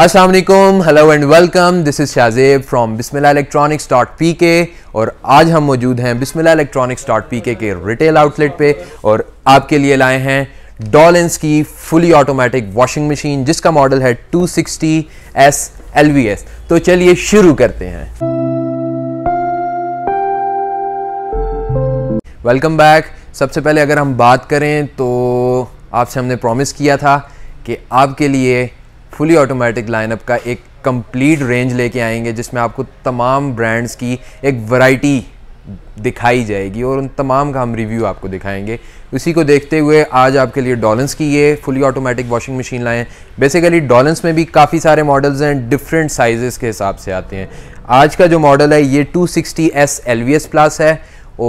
अस्सलाम वालेकुम hello and welcome this is Shahzeb from Bismillah electronics dot P K और आज हम मौजूद हैं बिस्मिल्लाह इलेक्ट्रॉनिक्स डॉट पी के के रिटेल आउटलेट पे और आपके लिए लाए हैं डॉलेंस की फुली ऑटोमेटिक वॉशिंग मशीन जिसका मॉडल है 260 एस एल वी एस तो चलिए शुरू करते हैं वेलकम बैक सबसे पहले अगर हम बात करें तो आपसे हमने प्रॉमिस किया था कि आपके लिए फुली ऑटोमेटिक लाइनअप का एक कंप्लीट रेंज लेके आएंगे जिसमें आपको तमाम ब्रांड्स की एक वैरायटी दिखाई जाएगी और उन तमाम का हम रिव्यू आपको दिखाएंगे उसी को देखते हुए आज आपके लिए डॉलेंस की ये फुली ऑटोमेटिक वॉशिंग मशीन लाएँ बेसिकली डॉलेंस में भी काफ़ी सारे मॉडल्स हैं डिफरेंट साइजेस के हिसाब से आते हैं आज का जो मॉडल है ये 260s सिक्सटी प्लस है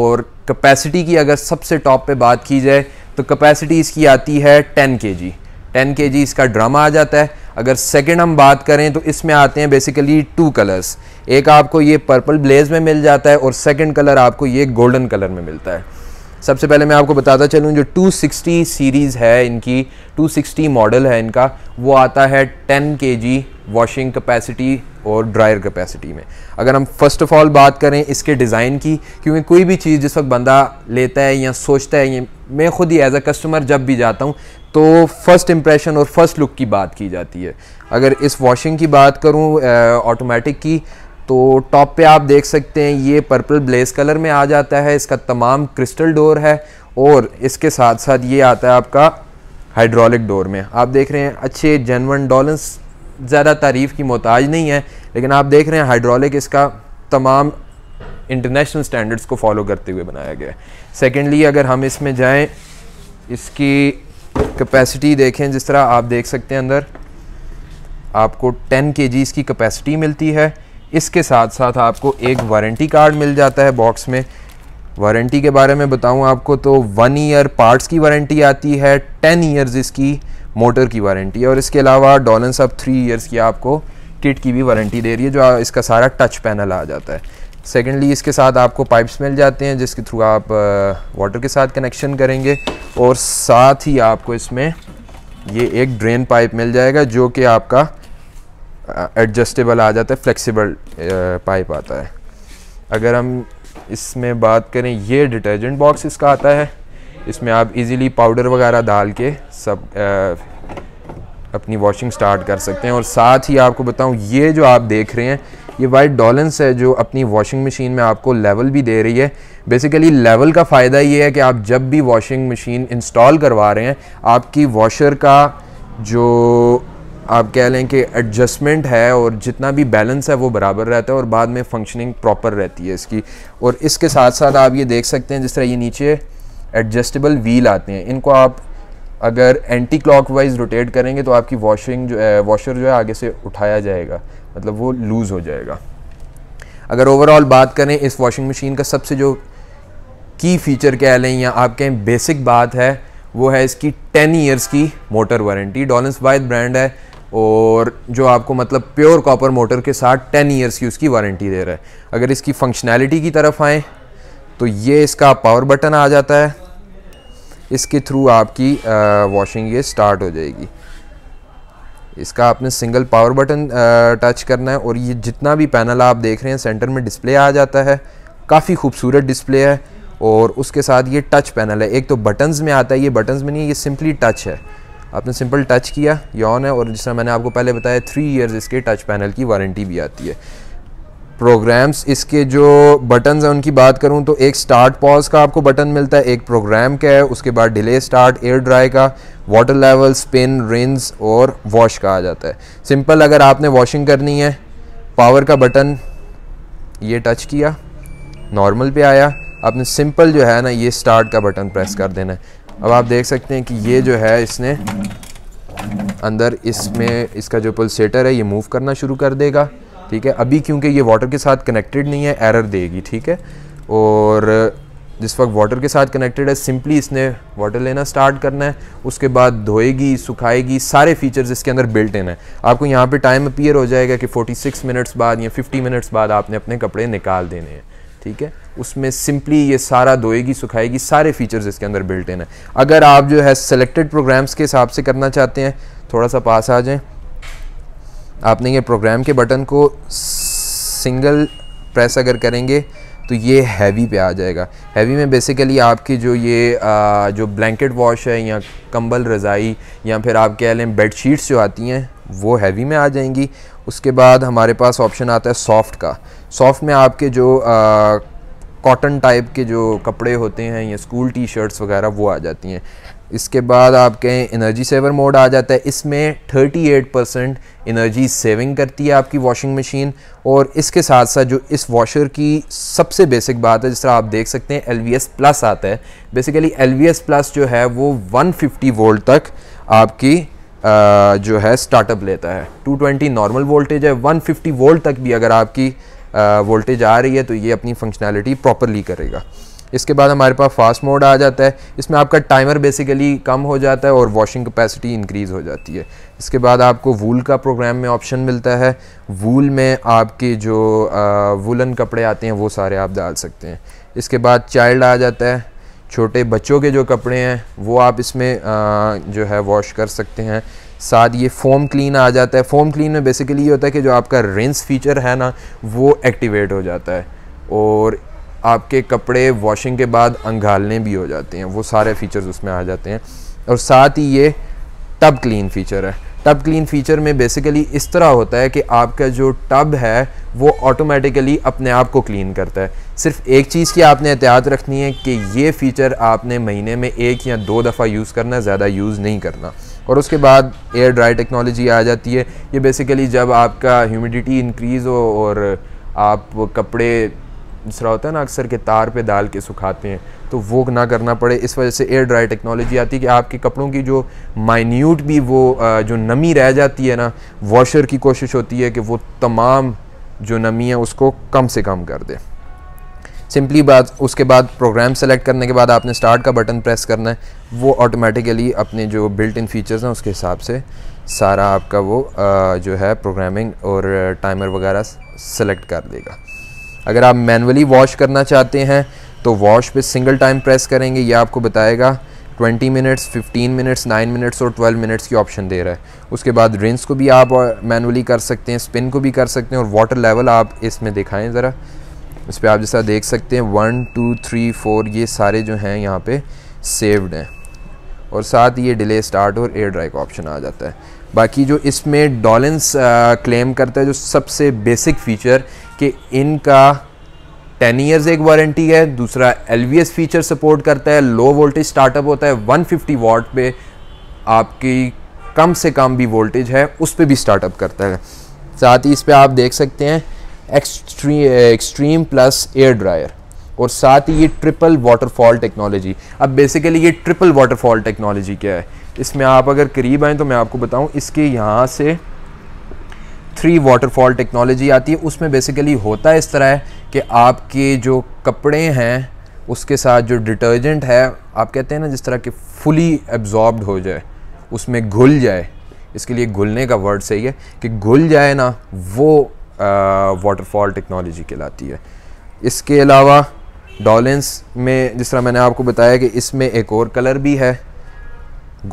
और कैपेसिटी की अगर सबसे टॉप पे बात की जाए तो कैपेसिटी इसकी आती है 10 के जी टेन के जी इसका ड्रामा आ जाता है अगर सेकंड हम बात करें तो इसमें आते हैं बेसिकली टू कलर्स एक आपको ये पर्पल ब्लेज में मिल जाता है और सेकंड कलर आपको ये गोल्डन कलर में मिलता है सबसे पहले मैं आपको बताता चलूँ जो 260 सीरीज़ है इनकी 260 मॉडल है इनका वो आता है 10 के वॉशिंग कैपेसिटी और ड्रायर कैपेसिटी में अगर हम फर्स्ट ऑफ ऑल बात करें इसके डिज़ाइन की क्योंकि कोई भी चीज़ जिस वक्त बंदा लेता है या सोचता है ये मैं खुद ही एज अ कस्टमर जब भी जाता हूँ तो फर्स्ट इम्प्रेशन और फर्स्ट लुक की बात की जाती है अगर इस वॉशिंग की बात करूँ ऑटोमेटिक की तो टॉप पे आप देख सकते हैं ये पर्पल ब्लेस कलर में आ जाता है इसका तमाम क्रिस्टल डोर है और इसके साथ साथ ये आता है आपका हाइड्रोलिक डोर में आप देख रहे हैं अच्छे जेनवन डॉलेंस ज़्यादा तारीफ़ की मोहताज नहीं है लेकिन आप देख रहे हैं हाइड्रोलिक इसका तमाम इंटरनेशनल स्टैंडर्ड्स को फॉलो करते हुए बनाया गया है सेकेंडली अगर हम इसमें जाएँ इसकी कैपेसिटी देखें जिस तरह आप देख सकते हैं अंदर आपको 10 के जी इसकी कैपेसिटी मिलती है इसके साथ साथ आपको एक वारंटी कार्ड मिल जाता है बॉक्स में वारंटी के बारे में बताऊं आपको तो वन ईयर पार्ट्स की वारंटी आती है टेन ईयर्स इसकी मोटर की वारंटी और इसके अलावा डॉलन सब थ्री ईयर्स की आपको किट की भी वारंटी दे रही है जो इसका सारा टच पैनल आ जाता है सेकेंडली इसके साथ आपको पाइप्स मिल जाते हैं जिसके थ्रू आप वाटर के साथ कनेक्शन करेंगे और साथ ही आपको इसमें ये एक ड्रेन पाइप मिल जाएगा जो कि आपका एडजस्टेबल आ जाता है फ्लेक्सिबल पाइप आता है अगर हम इसमें बात करें ये डिटर्जेंट बॉक्स इसका आता है इसमें आप इजीली पाउडर वगैरह डाल के सब आ, अपनी वॉशिंग स्टार्ट कर सकते हैं और साथ ही आपको बताऊं ये जो आप देख रहे हैं ये वाइट डॉलेंस है जो अपनी वॉशिंग मशीन में आपको लेवल भी दे रही है बेसिकली लेवल का फ़ायदा ये है कि आप जब भी वॉशिंग मशीन इंस्टॉल करवा रहे हैं आपकी वॉशर का जो आप कह लें कि एडजस्टमेंट है और जितना भी बैलेंस है वो बराबर रहता है और बाद में फंक्शनिंग प्रॉपर रहती है इसकी और इसके साथ साथ आप ये देख सकते हैं जिस तरह ये नीचे एडजस्टेबल व्हील आते हैं इनको आप अगर एंटी वाइज रोटेट करेंगे तो आपकी वॉशिंग जो है वॉशर जो है आगे से उठाया जाएगा मतलब वो लूज़ हो जाएगा अगर ओवरऑल बात करें इस वॉशिंग मशीन का सबसे जो की फ़ीचर कह लें या आप कहें बेसिक बात है वो है इसकी टेन ईयर्स की motor warranty Dawlance wide brand है और जो आपको मतलब प्योर कॉपर मोटर के साथ टेन ईयर्स की उसकी वारंटी दे रहा है अगर इसकी फंक्शनैलिटी की तरफ आएँ तो ये इसका पावर बटन आ जाता है इसके थ्रू आपकी वॉशिंग ये स्टार्ट हो जाएगी इसका आपने सिंगल पावर बटन टच करना है और ये जितना भी पैनल आप देख रहे हैं सेंटर में डिस्प्ले आ जाता है काफ़ी खूबसूरत डिस्प्ले है और उसके साथ ये टच पैनल है एक तो बटन्स में आता है ये बटन्स में नहीं है ये सिंपली टच है आपने सिंपल टच किया यौन है और जिस मैंने आपको पहले बताया थ्री ईयर्स इसके टच पैनल की वारंटी भी आती है प्रोग्राम्स इसके जो बटन हैं उनकी बात करूं तो एक स्टार्ट पॉज का आपको बटन मिलता है एक प्रोग्राम का है उसके बाद डिले स्टार्ट एयर ड्राई का वाटर लेवल स्पिन रिंस और वॉश का आ जाता है सिंपल अगर आपने वॉशिंग करनी है पावर का बटन ये टच किया नॉर्मल पे आया आपने सिंपल जो है ना ये स्टार्ट का बटन प्रेस कर देना है अब आप देख सकते हैं कि ये जो है इसने अंदर इसमें इसका जो पुलसेटर है ये मूव करना शुरू कर देगा ठीक है अभी क्योंकि ये वाटर के साथ कनेक्टेड नहीं है एरर देगी ठीक है और जिस वक्त वाटर के साथ कनेक्टेड है सिंपली इसने वाटर लेना स्टार्ट करना है उसके बाद धोएगी सुखाएगी सारे फीचर्स इसके अंदर बिल्ट इन है आपको यहाँ पे टाइम अपीयर हो जाएगा कि 46 मिनट्स बाद या 50 मिनट्स बाद आपने अपने कपड़े निकाल देने हैं ठीक है उसमें सिंपली ये सारा धोएगी सुखाएगी सारे फीचर्स इसके अंदर बिल्ट इन है अगर आप जो है सेलेक्टेड प्रोग्राम्स के हिसाब से करना चाहते हैं थोड़ा सा पास आ जाएँ आपने ये प्रोग्राम के बटन को सिंगल प्रेस अगर करेंगे तो ये हैवी पे आ जाएगा हैवी में बेसिकली आपकी जो ये आ, जो ब्लैंकेट वॉश है या कंबल रज़ाई या फिर आप कह लें बेड शीट्स जो आती हैं वो हैवी में आ जाएंगी उसके बाद हमारे पास ऑप्शन आता है सॉफ़्ट का सॉफ़्ट में आपके जो कॉटन टाइप के जो कपड़े होते हैं या स्कूल टी शर्ट्स वगैरह वो आ जाती हैं इसके बाद आपके एनर्जी सेवर मोड आ जाता है इसमें 38 परसेंट एनर्जी सेविंग करती है आपकी वॉशिंग मशीन और इसके साथ साथ जो इस वॉशर की सबसे बेसिक बात है जिस तरह आप देख सकते हैं एल वी एस प्लस आता है basically L V S plus जो है वो 150 वोल्ट तक आपकी आ, जो है स्टार्टअप लेता है 220 नॉर्मल वोल्टेज है फिफ्टी वोल्ट तक भी अगर आपकी वोल्टेज आ रही है तो ये अपनी फंक्शनैलिटी प्रॉपरली करेगा इसके बाद हमारे पास फास्ट मोड आ जाता है इसमें आपका टाइमर बेसिकली कम हो जाता है और वॉशिंग कैपेसिटी इंक्रीज़ हो जाती है इसके बाद आपको वूल का प्रोग्राम में ऑप्शन मिलता है वूल में आपके जो वुलन कपड़े आते हैं वो सारे आप डाल सकते हैं इसके बाद चाइल्ड आ जाता है छोटे बच्चों के जो कपड़े हैं वो आप इसमें आ, जो है वॉश कर सकते हैं साथ ये फोम क्लीन आ जाता है फोम क्लीन में बेसिकली ये होता है कि जो आपका रिंस फीचर है ना वो एक्टिवेट हो जाता है और आपके कपड़े वॉशिंग के बाद अंगालने भी हो जाते हैं वो सारे फीचर्स उसमें आ जाते हैं और साथ ही ये टब क्लीन फीचर है टब क्लीन फीचर में बेसिकली इस तरह होता है कि आपका जो टब है वो ऑटोमेटिकली अपने आप को क्लीन करता है सिर्फ एक चीज़ की आपने एहतियात रखनी है कि ये फ़ीचर आपने महीने में एक या दो दफ़ा यूज़ करना ज़्यादा यूज़ नहीं करना और उसके बाद एयर ड्राई टेक्नोलॉजी आ जाती है ये बेसिकली जब आपका ह्यूमिडिटी इंक्रीज़ हो और आप कपड़े दूसरा होता है ना अक्सर के तार पे डाल के सुखाते हैं तो वो ना करना पड़े इस वजह से एयर ड्राई टेक्नोलॉजी आती है कि आपके कपड़ों की जो माइन्यूट भी वो जो नमी रह जाती है ना वॉशर की कोशिश होती है कि वो तमाम जो नमी है उसको कम से कम कर दे सिंपली बात उसके बाद प्रोग्राम सेलेक्ट करने के बाद आपने स्टार्ट का बटन प्रेस करना है वो ऑटोमेटिकली अपने जो बिल्ट इन फीचर्स हैं उसके हिसाब से सारा आपका वो जो है प्रोग्रामिंग और टाइमर वगैरह सेलेक्ट कर देगा अगर आप मैनुअली वॉश करना चाहते हैं तो वॉश पे सिंगल टाइम प्रेस करेंगे ये आपको बताएगा 20 मिनट्स 15 मिनट्स 9 मिनट्स और 12 मिनट्स की ऑप्शन दे रहा है उसके बाद रिंस को भी आप मैनुअली कर सकते हैं स्पिन को भी कर सकते हैं और वाटर लेवल आप इसमें दिखाएं ज़रा इस पर आप जैसा देख सकते हैं वन टू थ्री फोर ये सारे जो हैं यहाँ पर सेव्ड हैं और साथ ही ये डिले स्टार्ट और एयर ड्राई का ऑप्शन आ जाता है बाकी जो इसमें डॉलेंस क्लेम करता है जो सबसे बेसिक फ़ीचर कि इनका टेन ईयर्स एक वारंटी है दूसरा एल फीचर सपोर्ट करता है लो वोल्टेज स्टार्टअप होता है 150 फिफ्टी वाट पे आपकी कम से कम भी वोल्टेज है उस पर भी स्टार्टअप करता है साथ ही इस पर आप देख सकते हैं एक्सट्री एक्सट्रीम प्लस एयर ड्रायर और साथ ही ये ट्रिपल वाटरफॉल टेक्नोलॉजी अब बेसिकली ये ट्रिपल वाटरफॉल टेक्नोलॉजी क्या है इसमें आप अगर करीब आएँ तो मैं आपको बताऊँ इसके यहाँ से थ्री वाटरफॉल टेक्नोलॉजी आती है उसमें बेसिकली होता इस तरह है कि आपके जो कपड़े हैं उसके साथ जो डिटर्जेंट है आप कहते हैं ना जिस तरह के फुली एब्जॉर्ब्ड हो जाए उसमें घुल जाए इसके लिए घुलने का वर्ड सही है कि घुल जाए ना वो वाटरफॉल टेक्नोलॉजी कहलाती है इसके अलावा डॉलेंस में जिस तरह मैंने आपको बताया कि इसमें एक और कलर भी है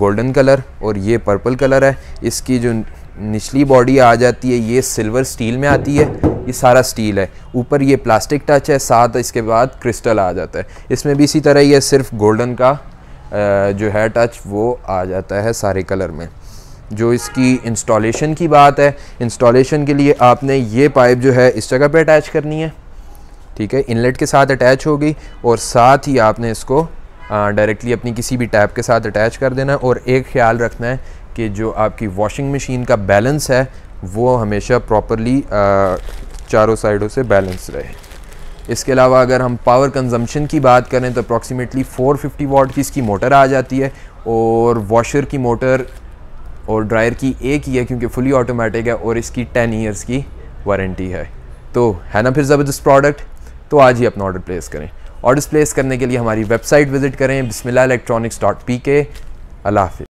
गोल्डन कलर और ये पर्पल कलर है इसकी जो निचली बॉडी आ जाती है ये सिल्वर स्टील में आती है ये सारा स्टील है ऊपर ये प्लास्टिक टच है साथ इसके बाद क्रिस्टल आ जाता है इसमें भी इसी तरह ये सिर्फ गोल्डन का जो है टच वो आ जाता है सारे कलर में जो इसकी इंस्टॉलेशन की बात है इंस्टॉलेशन के लिए आपने ये पाइप जो है इस जगह पे अटैच करनी है ठीक है इनलेट के साथ अटैच होगी और साथ ही आपने इसको डायरेक्टली अपनी किसी भी टैप के साथ अटैच कर देना है और एक ख्याल रखना है कि जो आपकी वॉशिंग मशीन का बैलेंस है वो हमेशा प्रॉपरली चारों साइडों से बैलेंस रहे इसके अलावा अगर हम पावर कंजम्पशन की बात करें तो अप्रॉक्सीमेटली 450 वाट की इसकी मोटर आ जाती है और वॉशर की मोटर और ड्रायर की एक ही है क्योंकि फुली ऑटोमेटिक है और इसकी 10 ईयर्स की वारंटी है तो है ना फिर ज़बरदस्त प्रोडक्ट तो आज ही अपना ऑर्डर प्लेस करें ऑर्डर प्लेस करने के लिए हमारी वेबसाइट विज़िट करें बिसमिल्ला इलेक्ट्रॉनिक्स डॉट पी के अल्लाह